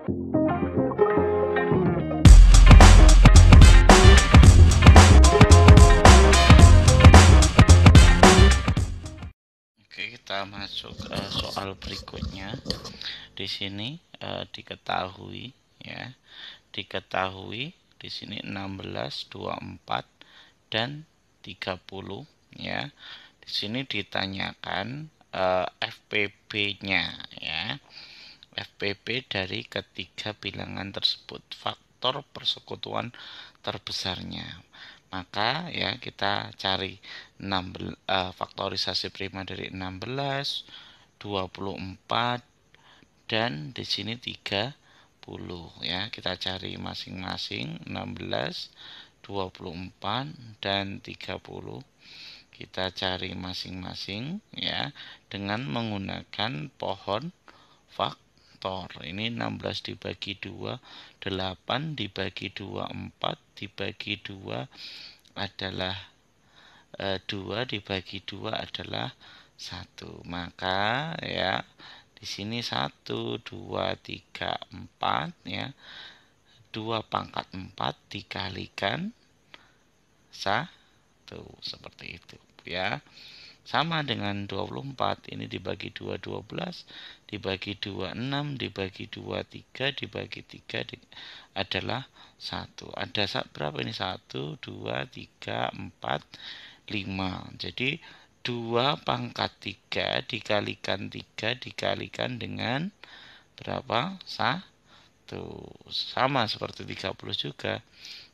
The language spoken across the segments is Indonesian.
Oke, kita masuk ke eh, soal berikutnya. Di sini eh, diketahui ya. Diketahui di sini 16, 24 dan 30 ya. Di sini ditanyakan eh, FPB-nya FPP dari ketiga bilangan tersebut faktor persekutuan terbesarnya maka ya kita cari 16, uh, eh, faktorisasi prima dari 16 24 dan di sini 30 ya kita cari masing-masing 16 24 dan 30 kita cari masing-masing ya dengan menggunakan pohon fak vektor. Ini 16 dibagi 2, 8 dibagi 2, 4 dibagi 2 adalah e, eh, 2 dibagi 2 adalah 1. Maka ya di sini 1, 2, 3, 4 ya. 2 pangkat 4 dikalikan 1 seperti itu ya sama dengan 24 ini dibagi 2 12 dibagi 2 6 dibagi 2 3 dibagi 3 di, adalah 1 ada berapa ini 1 2 3 4 5 jadi 2 pangkat 3 dikalikan 3 dikalikan dengan berapa 1 sama seperti 30 juga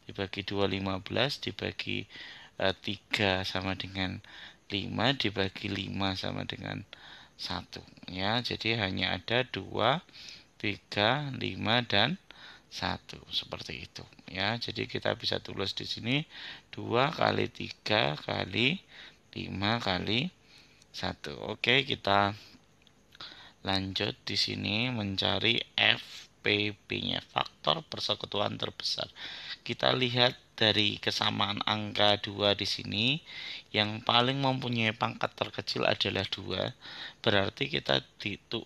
dibagi 2 15 dibagi 3 eh, sama dengan 5 dibagi 5 sama dengan 1 ya jadi hanya ada 2 3 5 dan 1 seperti itu ya jadi kita bisa tulis di sini 2 kali 3 kali 5 kali 1 oke kita lanjut di sini mencari F PB-nya, faktor persekutuan terbesar. Kita lihat dari kesamaan angka dua di sini, yang paling mempunyai pangkat terkecil adalah dua Berarti kita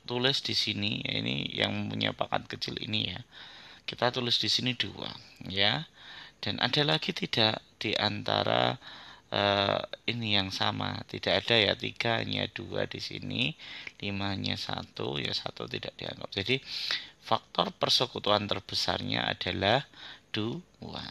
tulis di sini, ya ini yang mempunyai pangkat kecil ini ya. Kita tulis di sini dua ya. Dan ada lagi tidak di antara uh, ini yang sama tidak ada ya tiga hanya dua di sini limanya satu ya satu tidak dianggap jadi faktor persekutuan terbesarnya adalah dua.